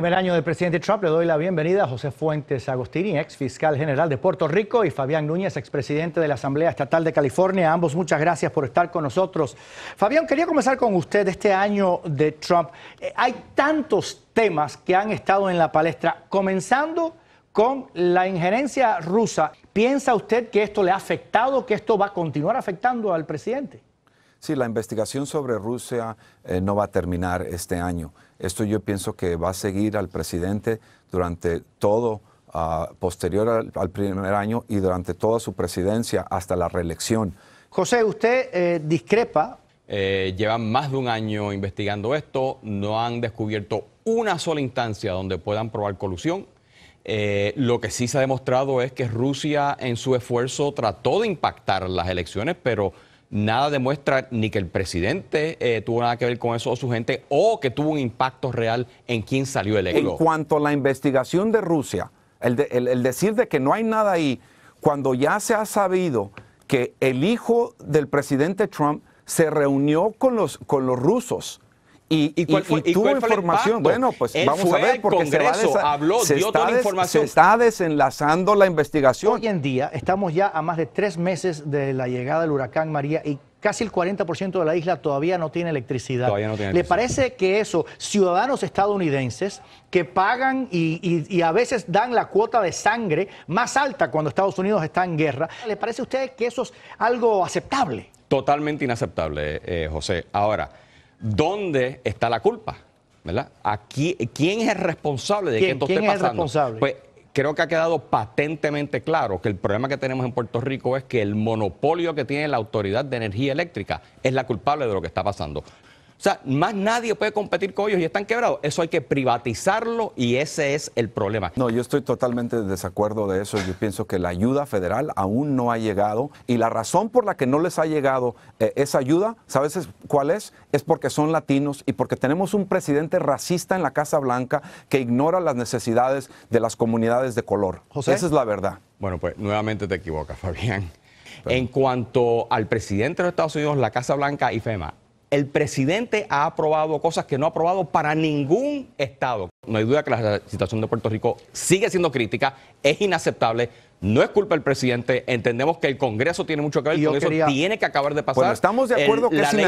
Primer año del presidente Trump, le doy la bienvenida a José Fuentes Agostini, ex fiscal general de Puerto Rico, y Fabián Núñez, expresidente de la Asamblea Estatal de California. Ambos, muchas gracias por estar con nosotros. Fabián, quería comenzar con usted este año de Trump. Eh, hay tantos temas que han estado en la palestra, comenzando con la injerencia rusa. ¿Piensa usted que esto le ha afectado, que esto va a continuar afectando al presidente? Sí, la investigación sobre Rusia eh, no va a terminar este año. Esto yo pienso que va a seguir al presidente durante todo, ah, posterior al, primer año y durante toda su presidencia hasta la reelección. José, usted eh, discrepa. Eh, llevan más de un año investigando esto, no han descubierto una sola instancia donde puedan probar colusión. lo que sí se ha demostrado es que Rusia en su esfuerzo trató de impactar las elecciones, pero nada demuestra ni que el presidente eh, tuvo nada que ver con eso o su gente o que tuvo un impacto real en quién salió elegido. En cuanto a la investigación de Rusia, el, decir de que no hay nada ahí, cuando ya se ha sabido que el hijo del presidente Trump se reunió con los, con los rusos y, tuvo información. bueno, pues vamos a ver, porque Congreso, se, habló, dio toda la información. se está desenlazando la investigación. Hoy en día estamos ya a más de tres meses de la llegada del huracán María y casi el 40% de la isla todavía no tiene electricidad. ¿Le parece que eso, ciudadanos estadounidenses que pagan y, a veces dan la cuota de sangre más alta cuando Estados Unidos está en guerra, ¿le parece a usted que eso es algo aceptable? Totalmente inaceptable, eh, José. Ahora, ¿dónde está la culpa? Aquí, ¿Quién es responsable de que esto esté pasando? responsable? Pues creo que ha quedado patentemente claro que el problema que tenemos en Puerto Rico es que el monopolio que tiene la Autoridad de Energía Eléctrica es la culpable de lo que está pasando. O sea, más nadie puede competir con ellos y están quebrados. Eso hay que privatizarlo y ese es el problema. No, yo estoy totalmente en desacuerdo de eso. Yo pienso que la ayuda federal aún no ha llegado y la razón por la que no les ha llegado eh, esa ayuda, ¿sabes cuál es? Es porque son latinos y porque tenemos un presidente racista en la Casa Blanca que ignora las necesidades de las comunidades de color. José. Esa es la verdad. Bueno, pues nuevamente te equivocas, Fabián. En cuanto al presidente de los Estados Unidos, la Casa Blanca y FEMA, el presidente ha aprobado cosas que no ha aprobado para ningún Estado. No hay duda que la situación de Puerto Rico sigue siendo crítica, es inaceptable. No es culpa del presidente, entendemos que el Congreso tiene mucho que ver, y eso, tiene que acabar de pasar. estamos de acuerdo que la es, ley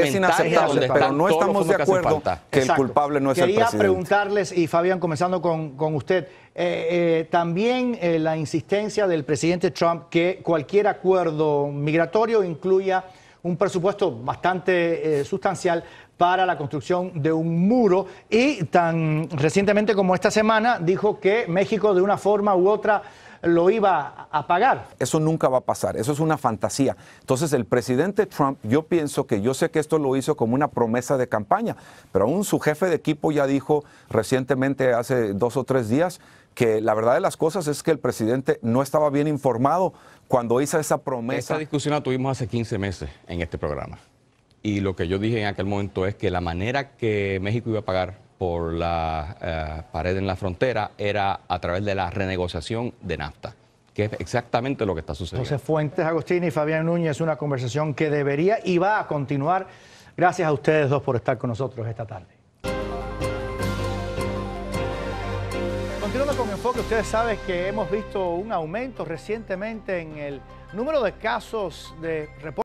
es inaceptable, pero no estamos de acuerdo que, el culpable no es el presidente. Quería preguntarles, y Fabián, comenzando con, usted, eh, eh, también eh, la insistencia del presidente Trump que cualquier acuerdo migratorio incluya un presupuesto bastante eh, sustancial para la construcción de un muro y tan recientemente como esta semana dijo que México de una forma u otra lo iba a pagar. Eso nunca va a pasar, eso es una fantasía. Entonces el presidente Trump, yo pienso que yo sé que esto lo hizo como una promesa de campaña, pero aún su jefe de equipo ya dijo recientemente, hace dos o tres días, que la verdad de las cosas es que el presidente no estaba bien informado cuando hizo esa promesa. Esa discusión la tuvimos hace 15 meses en este programa. Y lo que yo dije en aquel momento es que la manera que México iba a pagar por la eh, pared en la frontera era a través de la renegociación de NAFTA que es exactamente lo que está sucediendo. José Fuentes Agostini y Fabián Núñez, una conversación que debería y va a continuar. Gracias a ustedes dos por estar con nosotros esta tarde. Continuando con mi enfoque, ustedes saben que hemos visto un aumento recientemente en el número de casos de reportes.